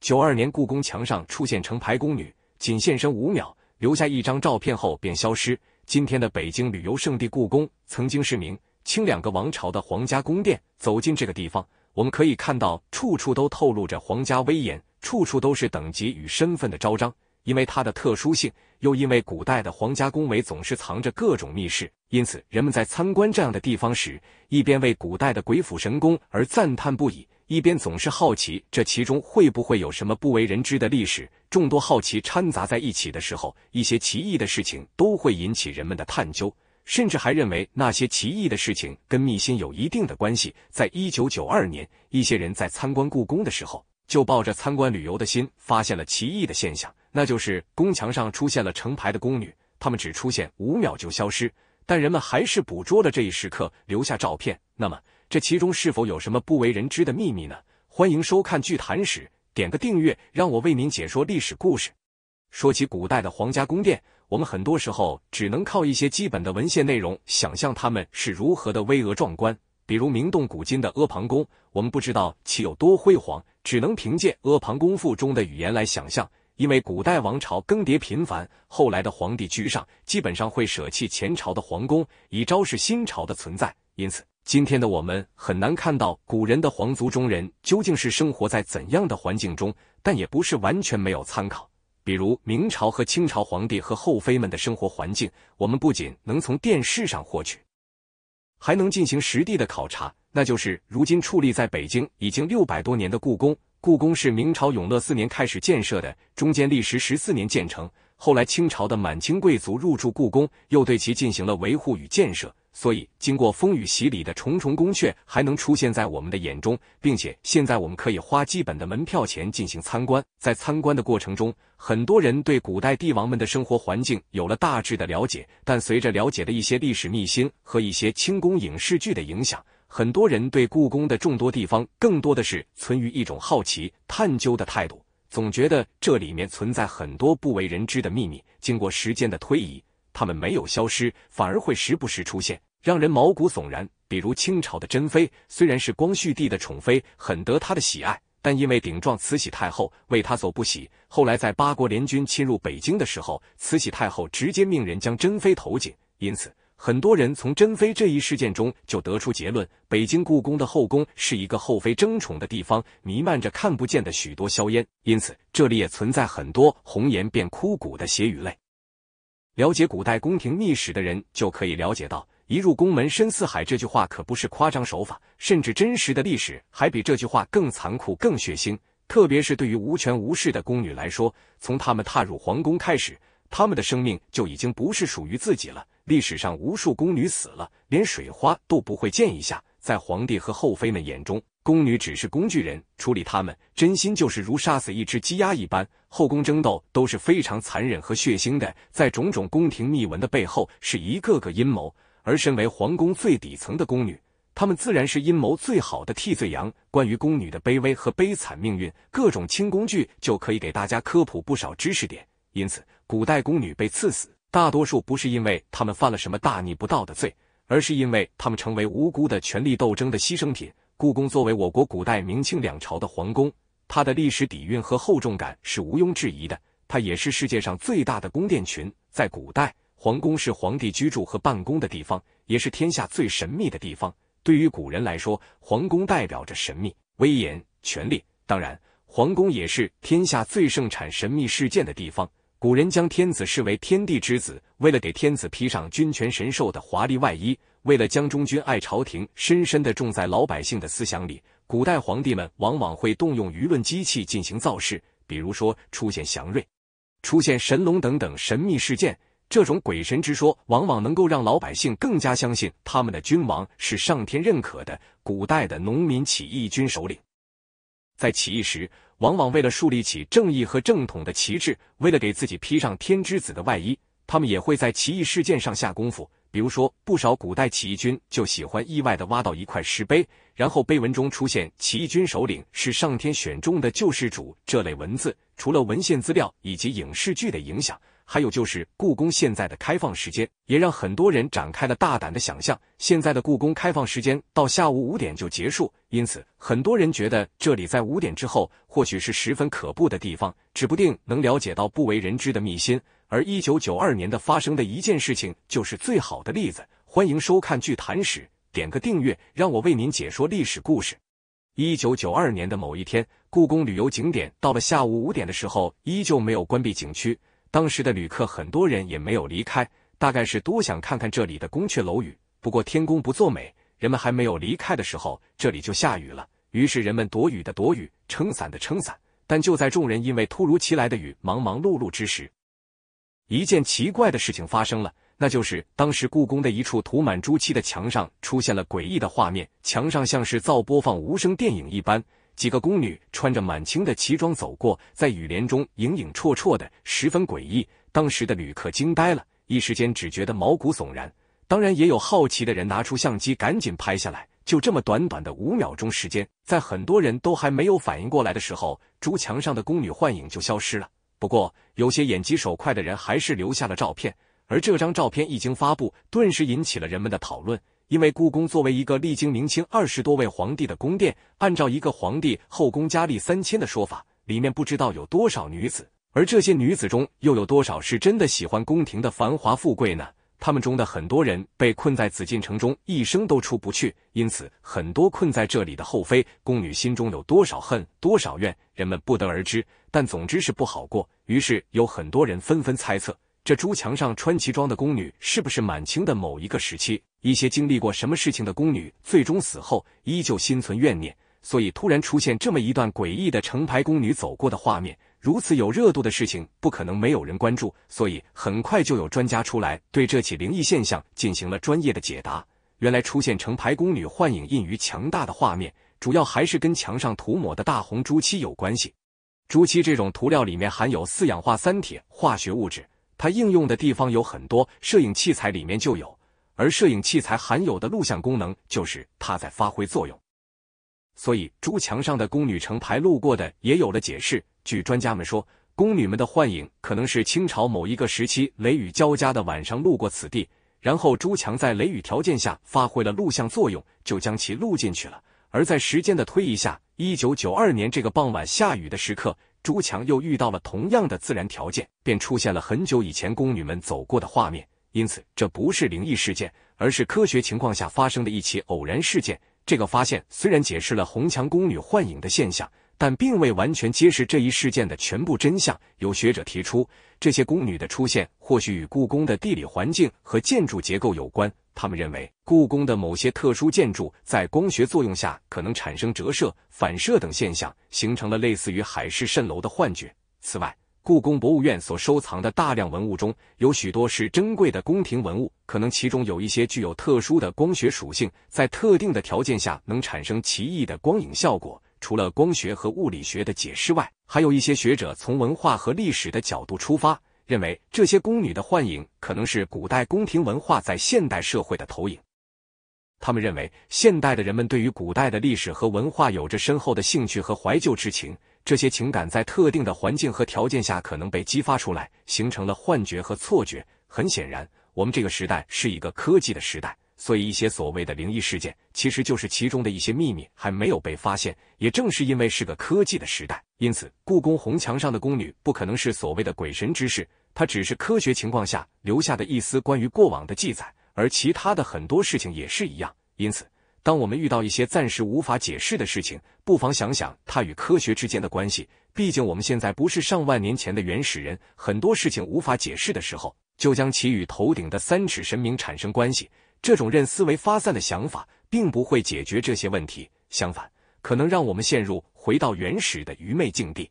九二年，故宫墙上出现成排宫女，仅现身五秒，留下一张照片后便消失。今天的北京旅游胜地故宫，曾经是明清两个王朝的皇家宫殿。走进这个地方，我们可以看到处处都透露着皇家威严，处处都是等级与身份的昭彰。因为它的特殊性，又因为古代的皇家宫闱总是藏着各种密室，因此人们在参观这样的地方时，一边为古代的鬼斧神工而赞叹不已。一边总是好奇这其中会不会有什么不为人知的历史，众多好奇掺杂在一起的时候，一些奇异的事情都会引起人们的探究，甚至还认为那些奇异的事情跟密心有一定的关系。在一九九二年，一些人在参观故宫的时候，就抱着参观旅游的心，发现了奇异的现象，那就是宫墙上出现了成排的宫女，她们只出现五秒就消失，但人们还是捕捉了这一时刻，留下照片。那么。这其中是否有什么不为人知的秘密呢？欢迎收看《剧谈史》，点个订阅，让我为您解说历史故事。说起古代的皇家宫殿，我们很多时候只能靠一些基本的文献内容想象它们是如何的巍峨壮观。比如名动古今的阿房宫，我们不知道其有多辉煌，只能凭借《阿房宫赋》中的语言来想象。因为古代王朝更迭频繁，后来的皇帝居上基本上会舍弃前朝的皇宫，以昭示新朝的存在，因此。今天的我们很难看到古人的皇族中人究竟是生活在怎样的环境中，但也不是完全没有参考。比如明朝和清朝皇帝和后妃们的生活环境，我们不仅能从电视上获取，还能进行实地的考察。那就是如今矗立在北京已经六百多年的故宫。故宫是明朝永乐四年开始建设的，中间历时十四年建成。后来清朝的满清贵族入住故宫，又对其进行了维护与建设。所以，经过风雨洗礼的重重宫阙还能出现在我们的眼中，并且现在我们可以花基本的门票钱进行参观。在参观的过程中，很多人对古代帝王们的生活环境有了大致的了解。但随着了解的一些历史秘辛和一些清宫影视剧的影响，很多人对故宫的众多地方更多的是存于一种好奇、探究的态度，总觉得这里面存在很多不为人知的秘密。经过时间的推移。他们没有消失，反而会时不时出现，让人毛骨悚然。比如清朝的珍妃，虽然是光绪帝的宠妃，很得他的喜爱，但因为顶撞慈禧太后，为他所不喜。后来在八国联军侵入北京的时候，慈禧太后直接命人将珍妃投井。因此，很多人从珍妃这一事件中就得出结论：北京故宫的后宫是一个后妃争宠的地方，弥漫着看不见的许多硝烟。因此，这里也存在很多红颜变枯骨的血与泪。了解古代宫廷秘史的人就可以了解到，“一入宫门深似海”这句话可不是夸张手法，甚至真实的历史还比这句话更残酷、更血腥。特别是对于无权无势的宫女来说，从她们踏入皇宫开始，她们的生命就已经不是属于自己了。历史上无数宫女死了，连水花都不会溅一下，在皇帝和后妃们眼中。宫女只是工具人，处理他们真心就是如杀死一只鸡鸭一般。后宫争斗都是非常残忍和血腥的，在种种宫廷秘闻的背后，是一个个阴谋。而身为皇宫最底层的宫女，她们自然是阴谋最好的替罪羊。关于宫女的卑微和悲惨命运，各种轻工具就可以给大家科普不少知识点。因此，古代宫女被赐死，大多数不是因为她们犯了什么大逆不道的罪，而是因为她们成为无辜的权力斗争的牺牲品。故宫作为我国古代明清两朝的皇宫，它的历史底蕴和厚重感是毋庸置疑的。它也是世界上最大的宫殿群。在古代，皇宫是皇帝居住和办公的地方，也是天下最神秘的地方。对于古人来说，皇宫代表着神秘、威严、权力。当然，皇宫也是天下最盛产神秘事件的地方。古人将天子视为天地之子，为了给天子披上君权神授的华丽外衣。为了将忠君爱朝廷，深深的种在老百姓的思想里。古代皇帝们往往会动用舆论机器进行造势，比如说出现祥瑞、出现神龙等等神秘事件。这种鬼神之说，往往能够让老百姓更加相信他们的君王是上天认可的。古代的农民起义军首领，在起义时，往往为了树立起正义和正统的旗帜，为了给自己披上天之子的外衣，他们也会在起义事件上下功夫。比如说，不少古代起义军就喜欢意外地挖到一块石碑，然后碑文中出现起义军首领是上天选中的救世主这类文字。除了文献资料以及影视剧的影响，还有就是故宫现在的开放时间，也让很多人展开了大胆的想象。现在的故宫开放时间到下午五点就结束，因此很多人觉得这里在五点之后或许是十分可怖的地方，指不定能了解到不为人知的秘辛。而一九九二年的发生的一件事情，就是最好的例子。欢迎收看《剧谈史》，点个订阅，让我为您解说历史故事。一九九二年的某一天，故宫旅游景点到了下午五点的时候，依旧没有关闭景区。当时的旅客很多人也没有离开，大概是多想看看这里的宫阙楼宇。不过天公不作美，人们还没有离开的时候，这里就下雨了。于是人们躲雨的躲雨，撑伞的撑伞。但就在众人因为突如其来的雨忙忙碌碌之时，一件奇怪的事情发生了，那就是当时故宫的一处涂满朱漆的墙上出现了诡异的画面，墙上像是造播放无声电影一般，几个宫女穿着满清的旗装走过，在雨帘中影影绰绰的，十分诡异。当时的旅客惊呆了，一时间只觉得毛骨悚然。当然，也有好奇的人拿出相机赶紧拍下来。就这么短短的五秒钟时间，在很多人都还没有反应过来的时候，朱墙上的宫女幻影就消失了。不过，有些眼疾手快的人还是留下了照片，而这张照片一经发布，顿时引起了人们的讨论。因为故宫作为一个历经明清二十多位皇帝的宫殿，按照一个皇帝后宫佳丽三千的说法，里面不知道有多少女子，而这些女子中又有多少是真的喜欢宫廷的繁华富贵呢？他们中的很多人被困在紫禁城中，一生都出不去。因此，很多困在这里的后妃、宫女心中有多少恨、多少怨，人们不得而知。但总之是不好过。于是，有很多人纷纷猜测，这朱墙上穿旗装的宫女是不是满清的某一个时期？一些经历过什么事情的宫女，最终死后依旧心存怨念，所以突然出现这么一段诡异的成排宫女走过的画面。如此有热度的事情，不可能没有人关注，所以很快就有专家出来对这起灵异现象进行了专业的解答。原来出现成排宫女幻影印于墙大的画面，主要还是跟墙上涂抹的大红朱漆有关系。朱漆这种涂料里面含有四氧化三铁化学物质，它应用的地方有很多，摄影器材里面就有，而摄影器材含有的录像功能就是它在发挥作用。所以，朱墙上的宫女成排路过的也有了解释。据专家们说，宫女们的幻影可能是清朝某一个时期雷雨交加的晚上路过此地，然后朱强在雷雨条件下发挥了录像作用，就将其录进去了。而在时间的推移下，一九九二年这个傍晚下雨的时刻，朱强又遇到了同样的自然条件，便出现了很久以前宫女们走过的画面。因此，这不是灵异事件，而是科学情况下发生的一起偶然事件。这个发现虽然解释了红墙宫女幻影的现象。但并未完全揭示这一事件的全部真相。有学者提出，这些宫女的出现或许与故宫的地理环境和建筑结构有关。他们认为，故宫的某些特殊建筑在光学作用下，可能产生折射、反射等现象，形成了类似于海市蜃楼的幻觉。此外，故宫博物院所收藏的大量文物中，有许多是珍贵的宫廷文物，可能其中有一些具有特殊的光学属性，在特定的条件下能产生奇异的光影效果。除了光学和物理学的解释外，还有一些学者从文化和历史的角度出发，认为这些宫女的幻影可能是古代宫廷文化在现代社会的投影。他们认为，现代的人们对于古代的历史和文化有着深厚的兴趣和怀旧之情，这些情感在特定的环境和条件下可能被激发出来，形成了幻觉和错觉。很显然，我们这个时代是一个科技的时代。所以，一些所谓的灵异事件，其实就是其中的一些秘密还没有被发现。也正是因为是个科技的时代，因此，故宫红墙上的宫女不可能是所谓的鬼神之事，它只是科学情况下留下的一丝关于过往的记载。而其他的很多事情也是一样。因此，当我们遇到一些暂时无法解释的事情，不妨想想它与科学之间的关系。毕竟，我们现在不是上万年前的原始人，很多事情无法解释的时候，就将其与头顶的三尺神明产生关系。这种任思维发散的想法，并不会解决这些问题，相反，可能让我们陷入回到原始的愚昧境地。